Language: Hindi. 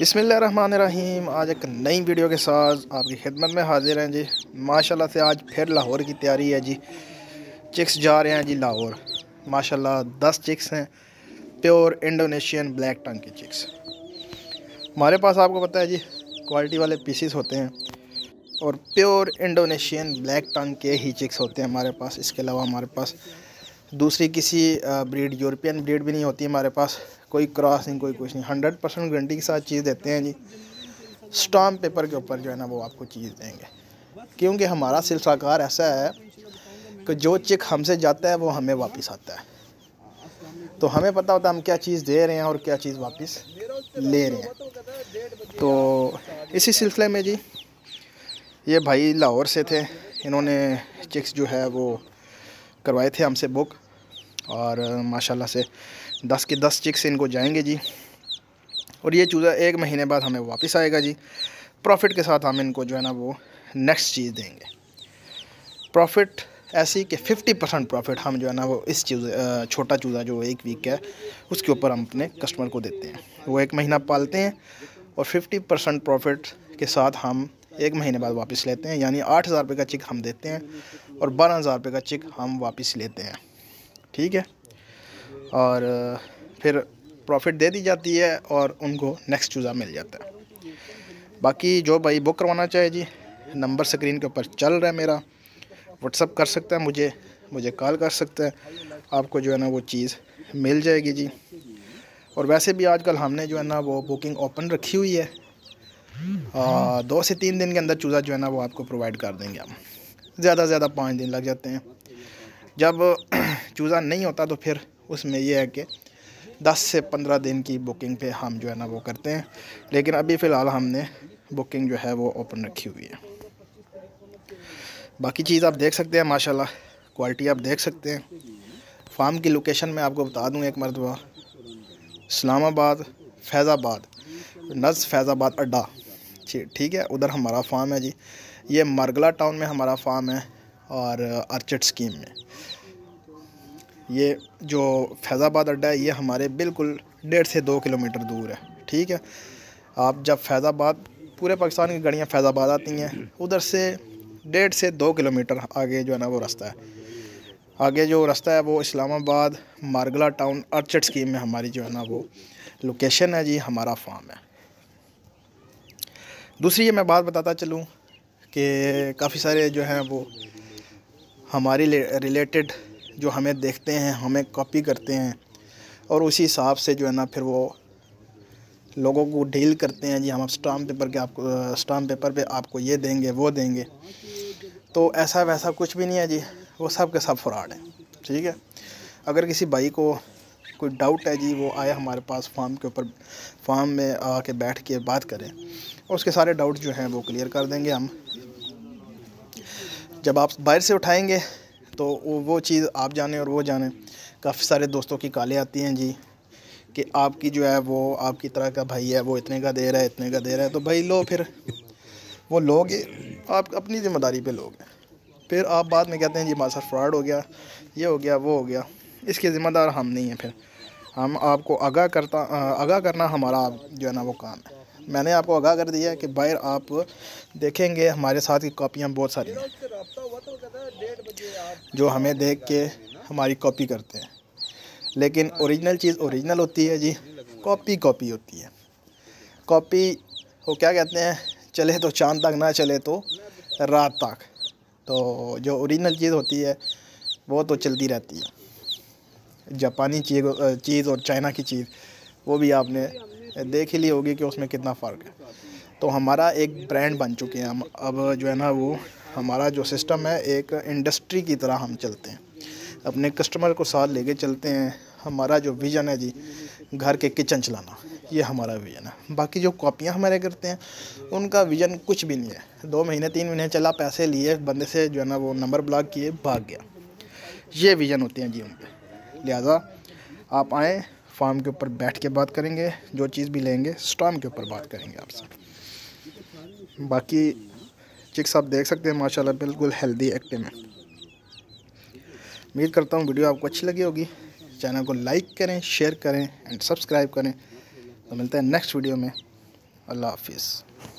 बसमीम आज एक नई वीडियो के साथ आपकी खिदमत में हाजिर हैं जी माशाल्लाह से आज फिर लाहौर की तैयारी है जी चिक्स जा रहे हैं जी लाहौर माशाल्लाह दस चिक्स हैं प्योर इंडोनेशियन ब्लैक टंग की चिक्स हमारे पास आपको पता है जी क्वालिटी वाले पीसीस होते हैं और प्योर इंडोनेशियन ब्लैक टंग के ही चिक्स होते हैं हमारे पास इसके अलावा हमारे पास दूसरी किसी ब्रीड यूरोपियन ब्रीड भी नहीं होती हमारे पास कोई क्रॉस नहीं कोई कुछ नहीं हंड्रेड परसेंट गारंटी के साथ चीज़ देते हैं जी स्टाम्प पेपर के ऊपर जो है ना वो आपको चीज़ देंगे क्योंकि हमारा सिलसिलाकार ऐसा है कि जो चेक हमसे जाता है वो हमें वापस आता है तो हमें पता होता है हम क्या चीज़ दे रहे हैं और क्या चीज़ वापस ले रहे हैं तो इसी सिलसिले में जी ये भाई लाहौर से थे इन्होंने चिक्स जो है वो करवाए थे हमसे बुक और माशाल्लाह से दस के दस चिक्स इनको जाएंगे जी और ये चूज़ा एक महीने बाद हमें वापस आएगा जी प्रॉफिट के साथ हम इनको जो है ना वो नेक्स्ट चीज़ देंगे प्रॉफिट ऐसी कि 50 परसेंट प्रॉफिट हम जो है ना वो इस चूज़ छोटा चूज़ा जो एक वीक का है उसके ऊपर हम अपने कस्टमर को देते हैं वो एक महीना पालते हैं और 50 परसेंट प्रॉफिट के साथ हम एक महीने बाद वापस लेते हैं यानी आठ हज़ार रुपये का चिक हम देते हैं और बारह हज़ार रुपये का चेक हम वापस लेते हैं ठीक है और फिर प्रॉफिट दे दी जाती है और उनको नेक्स्ट चूज़ा मिल जाता है बाकी जो भाई बुक करवाना चाहे जी नंबर स्क्रीन के ऊपर चल रहा है मेरा व्हाट्सअप कर सकता है मुझे मुझे कॉल कर सकते हैं आपको जो है ना वो चीज़ मिल जाएगी जी और वैसे भी आजकल हमने जो है ना वो बुकिंग ओपन रखी हुई है आ, दो से तीन दिन के अंदर चूज़ा जो है ना वो आपको प्रोवाइड कर देंगे हम ज़्यादा से ज़्यादा पाँच दिन लग जाते हैं जब चूज़ा नहीं होता तो फिर उसमें यह है कि दस से पंद्रह दिन की बुकिंग पे हम जो है ना वो करते हैं लेकिन अभी फ़िलहाल हमने बुकिंग जो है वो ओपन रखी हुई है बाकी चीज़ आप देख सकते हैं माशाल्लाह क्वालिटी आप देख सकते हैं फार्म की लोकेशन मैं आपको बता दूँ एक मरतबा इस्लामाबाद फैज़ाबाद नज़ फैज़ाबाद अड्डा ठीक है उधर हमारा फार्म है जी ये मरगला टाउन में हमारा फार्म है और अर्चड स्कीम में ये जो फैज़ाबाद अड्डा है ये हमारे बिल्कुल डेढ़ से दो किलोमीटर दूर है ठीक है आप जब फैज़ाबाद पूरे पाकिस्तान की गाड़ियाँ फैज़ाबाद आती हैं उधर से डेढ़ से दो किलोमीटर आगे जो है ना वो रास्ता है आगे जो रास्ता है वो Islamabad Margalla town orchard scheme में हमारी जो है ना वो लोकेशन है जी हमारा फार्म है दूसरी ये मैं बात बताता चलूँ कि काफ़ी सारे जो हैं वो हमारी रिलेटेड जो हमें देखते हैं हमें कॉपी करते हैं और उसी हिसाब से जो है ना फिर वो लोगों को डील करते हैं जी हम स्टाम्प पेपर के आपको स्टाम्प पेपर पे आपको ये देंगे वो देंगे तो ऐसा वैसा कुछ भी नहीं है जी वो सब के सब फ्रॉड है ठीक है अगर किसी भाई को कोई डाउट है जी वो आए हमारे पास फार्म के ऊपर फार्म में आके बैठ के बात करें उसके सारे डाउट जो हैं वो क्लियर कर देंगे हम जब आप बाहर से उठाएंगे तो वो चीज़ आप जाने और वो जाने काफ़ी सारे दोस्तों की काले आती हैं जी कि आपकी जो है वो आपकी तरह का भाई है वो इतने का दे रहा है इतने का दे रहा है तो भाई लो फिर वो लोग आप अपनी ज़िम्मेदारी पे हैं फिर आप बाद में कहते हैं जी मासा फ्रॉड हो गया ये हो गया वो हो गया इसके ज़िम्मेदार हम नहीं हैं फिर हम आपको आगा करता आगा करना हमारा आप जो है ना वो काम है मैंने आपको आगाह कर दिया है कि बाहर आप देखेंगे हमारे साथ की कापियाँ बहुत सारी हैं जो हमें देख के हमारी कॉपी करते हैं लेकिन ओरिजिनल चीज़ ओरिजिनल होती है जी कॉपी कॉपी होती है कॉपी वो क्या कहते हैं चले तो चांद तक ना चले तो रात तक तो जो ओरिजिनल चीज़ होती है वो तो चलती रहती है जापानी चीज़ चीज़ और चाइना की चीज़ वो भी आपने देख ही ली होगी कि उसमें कितना फ़र्क है तो हमारा एक ब्रांड बन चुके हैं हम अब जो है ना वो हमारा जो सिस्टम है एक इंडस्ट्री की तरह हम चलते हैं अपने कस्टमर को साथ लेके चलते हैं हमारा जो विज़न है जी घर के किचन चलाना ये हमारा विज़न है बाकी जो कॉपियां हमारे करते हैं उनका विज़न कुछ भी नहीं है दो महीने तीन महीने चला पैसे लिए बंदे से जो है ना वो नंबर ब्लॉक किए भाग गया ये विज़न होते हैं जी उन पर लिहाजा आप आएँ फार्म के ऊपर बैठ के बात करेंगे जो चीज़ भी लेंगे स्टॉम के ऊपर बात करेंगे आपसे बाकी चिक्स आप देख सकते हैं माशाल्लाह बिल्कुल हेल्दी एक्टिव है उम्मीद करता हूँ वीडियो आपको अच्छी लगी होगी चैनल को लाइक करें शेयर करें एंड सब्सक्राइब करें तो मिलते हैं नेक्स्ट वीडियो में अल्लाह हाफिज़